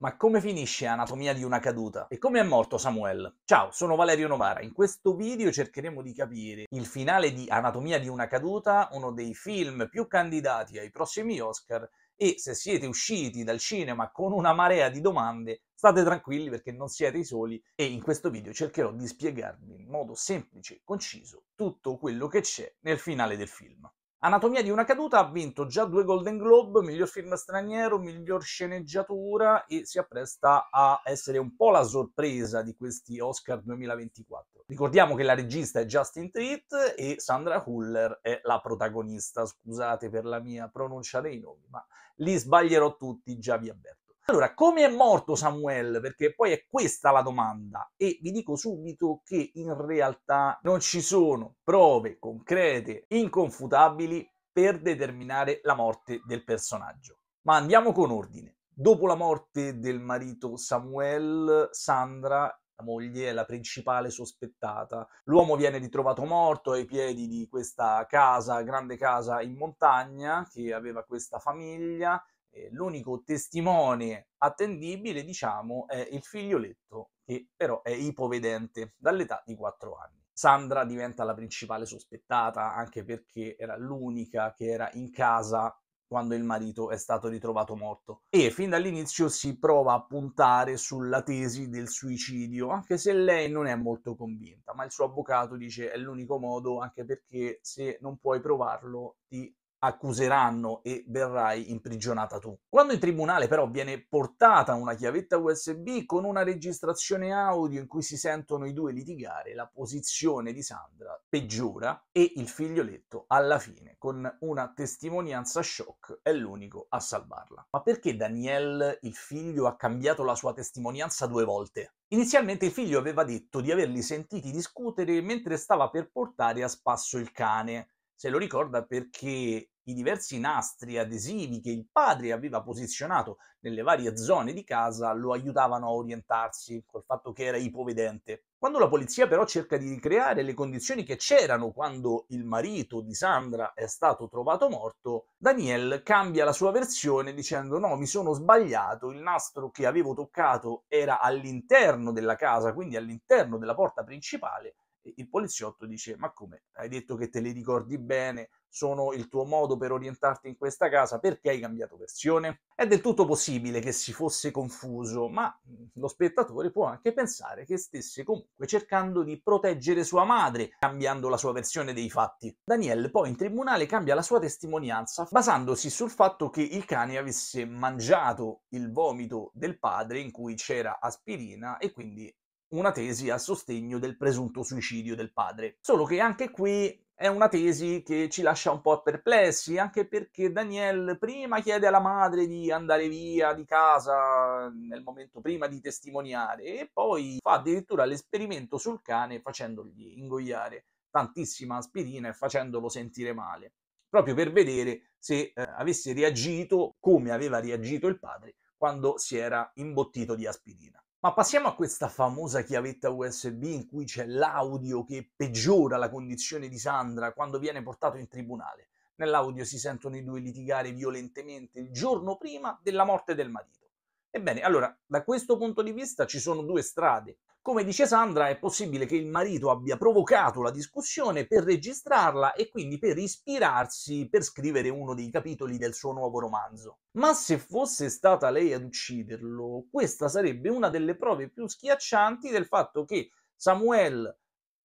Ma come finisce Anatomia di una caduta? E come è morto Samuel? Ciao, sono Valerio Novara. In questo video cercheremo di capire il finale di Anatomia di una caduta, uno dei film più candidati ai prossimi Oscar, e se siete usciti dal cinema con una marea di domande, state tranquilli perché non siete i soli e in questo video cercherò di spiegarvi in modo semplice e conciso tutto quello che c'è nel finale del film. Anatomia di una caduta ha vinto già due Golden Globe, miglior film straniero, miglior sceneggiatura e si appresta a essere un po' la sorpresa di questi Oscar 2024. Ricordiamo che la regista è Justin Treat e Sandra Huller è la protagonista. Scusate per la mia pronuncia dei nomi, ma li sbaglierò tutti, già vi avverto. Allora, come è morto Samuel? Perché poi è questa la domanda e vi dico subito che in realtà non ci sono prove concrete, inconfutabili per determinare la morte del personaggio. Ma andiamo con ordine. Dopo la morte del marito Samuel, Sandra la moglie è la principale sospettata. L'uomo viene ritrovato morto ai piedi di questa casa, grande casa in montagna che aveva questa famiglia. Eh, l'unico testimone attendibile, diciamo, è il figlioletto che però è ipovedente dall'età di 4 anni. Sandra diventa la principale sospettata anche perché era l'unica che era in casa quando il marito è stato ritrovato morto. E fin dall'inizio si prova a puntare sulla tesi del suicidio, anche se lei non è molto convinta, ma il suo avvocato dice è l'unico modo, anche perché se non puoi provarlo ti accuseranno e verrai imprigionata tu. Quando in tribunale però viene portata una chiavetta USB con una registrazione audio in cui si sentono i due litigare, la posizione di Sandra peggiora e il figlioletto alla fine, con una testimonianza shock, è l'unico a salvarla. Ma perché Daniel, il figlio, ha cambiato la sua testimonianza due volte? Inizialmente il figlio aveva detto di averli sentiti discutere mentre stava per portare a spasso il cane se lo ricorda perché i diversi nastri adesivi che il padre aveva posizionato nelle varie zone di casa lo aiutavano a orientarsi col fatto che era ipovedente. Quando la polizia però cerca di ricreare le condizioni che c'erano quando il marito di Sandra è stato trovato morto, Daniel cambia la sua versione dicendo no, mi sono sbagliato, il nastro che avevo toccato era all'interno della casa, quindi all'interno della porta principale il poliziotto dice ma come hai detto che te le ricordi bene sono il tuo modo per orientarti in questa casa perché hai cambiato versione è del tutto possibile che si fosse confuso ma lo spettatore può anche pensare che stesse comunque cercando di proteggere sua madre cambiando la sua versione dei fatti Daniel poi in tribunale cambia la sua testimonianza basandosi sul fatto che il cane avesse mangiato il vomito del padre in cui c'era aspirina e quindi una tesi a sostegno del presunto suicidio del padre. Solo che anche qui è una tesi che ci lascia un po' perplessi, anche perché Daniel prima chiede alla madre di andare via di casa nel momento prima di testimoniare e poi fa addirittura l'esperimento sul cane facendogli ingoiare tantissima aspirina e facendolo sentire male, proprio per vedere se eh, avesse reagito come aveva reagito il padre quando si era imbottito di aspirina. Ma passiamo a questa famosa chiavetta USB in cui c'è l'audio che peggiora la condizione di Sandra quando viene portato in tribunale. Nell'audio si sentono i due litigare violentemente il giorno prima della morte del marito. Ebbene, allora, da questo punto di vista ci sono due strade. Come dice Sandra, è possibile che il marito abbia provocato la discussione per registrarla e quindi per ispirarsi per scrivere uno dei capitoli del suo nuovo romanzo. Ma se fosse stata lei ad ucciderlo, questa sarebbe una delle prove più schiaccianti del fatto che Samuel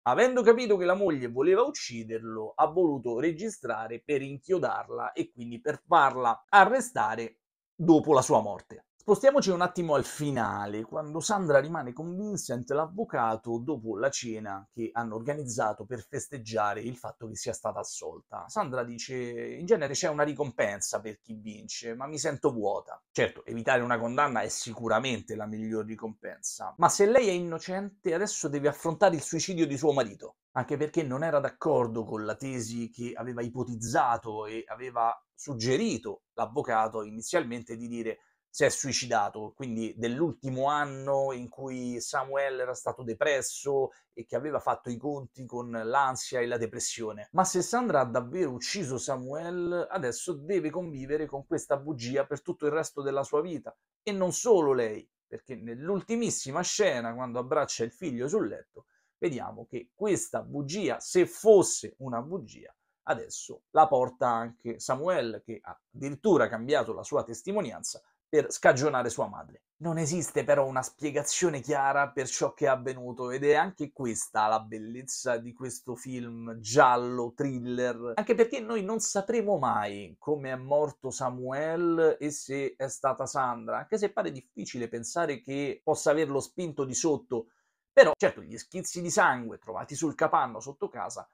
avendo capito che la moglie voleva ucciderlo, ha voluto registrare per inchiodarla e quindi per farla arrestare dopo la sua morte. Spostiamoci un attimo al finale, quando Sandra rimane con Vincent l'avvocato dopo la cena che hanno organizzato per festeggiare il fatto che sia stata assolta. Sandra dice: In genere c'è una ricompensa per chi vince, ma mi sento vuota. Certo, evitare una condanna è sicuramente la miglior ricompensa, ma se lei è innocente, adesso deve affrontare il suicidio di suo marito anche perché non era d'accordo con la tesi che aveva ipotizzato e aveva suggerito l'avvocato inizialmente di dire si è suicidato, quindi dell'ultimo anno in cui Samuel era stato depresso e che aveva fatto i conti con l'ansia e la depressione. Ma se Sandra ha davvero ucciso Samuel, adesso deve convivere con questa bugia per tutto il resto della sua vita. E non solo lei, perché nell'ultimissima scena, quando abbraccia il figlio sul letto, vediamo che questa bugia, se fosse una bugia, adesso la porta anche Samuel, che ha addirittura cambiato la sua testimonianza per scagionare sua madre. Non esiste però una spiegazione chiara per ciò che è avvenuto ed è anche questa la bellezza di questo film giallo thriller, anche perché noi non sapremo mai come è morto Samuel e se è stata Sandra, anche se pare difficile pensare che possa averlo spinto di sotto, però certo gli schizzi di sangue trovati sul capanno sotto casa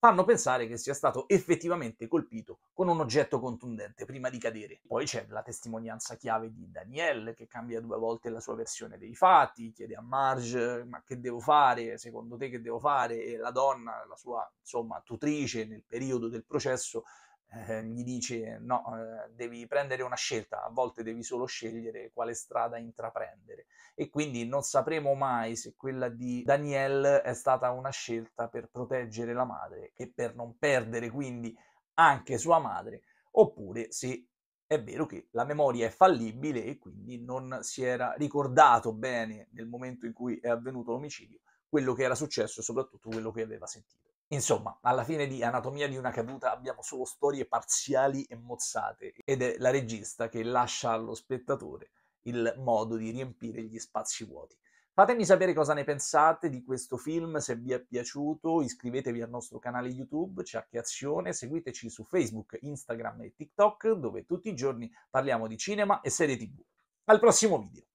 fanno pensare che sia stato effettivamente colpito con un oggetto contundente prima di cadere. Poi c'è la testimonianza chiave di Danielle che cambia due volte la sua versione dei fatti, chiede a Marge ma che devo fare, secondo te che devo fare? E la donna, la sua insomma tutrice nel periodo del processo eh, gli dice no, eh, devi prendere una scelta, a volte devi solo scegliere quale strada intraprendere e quindi non sapremo mai se quella di Daniel è stata una scelta per proteggere la madre e per non perdere quindi anche sua madre oppure se è vero che la memoria è fallibile e quindi non si era ricordato bene nel momento in cui è avvenuto l'omicidio quello che era successo e soprattutto quello che aveva sentito. Insomma, alla fine di Anatomia di una caduta abbiamo solo storie parziali e mozzate ed è la regista che lascia allo spettatore il modo di riempire gli spazi vuoti. Fatemi sapere cosa ne pensate di questo film, se vi è piaciuto, iscrivetevi al nostro canale YouTube, Ciacchi Azione, seguiteci su Facebook, Instagram e TikTok, dove tutti i giorni parliamo di cinema e serie TV. Al prossimo video!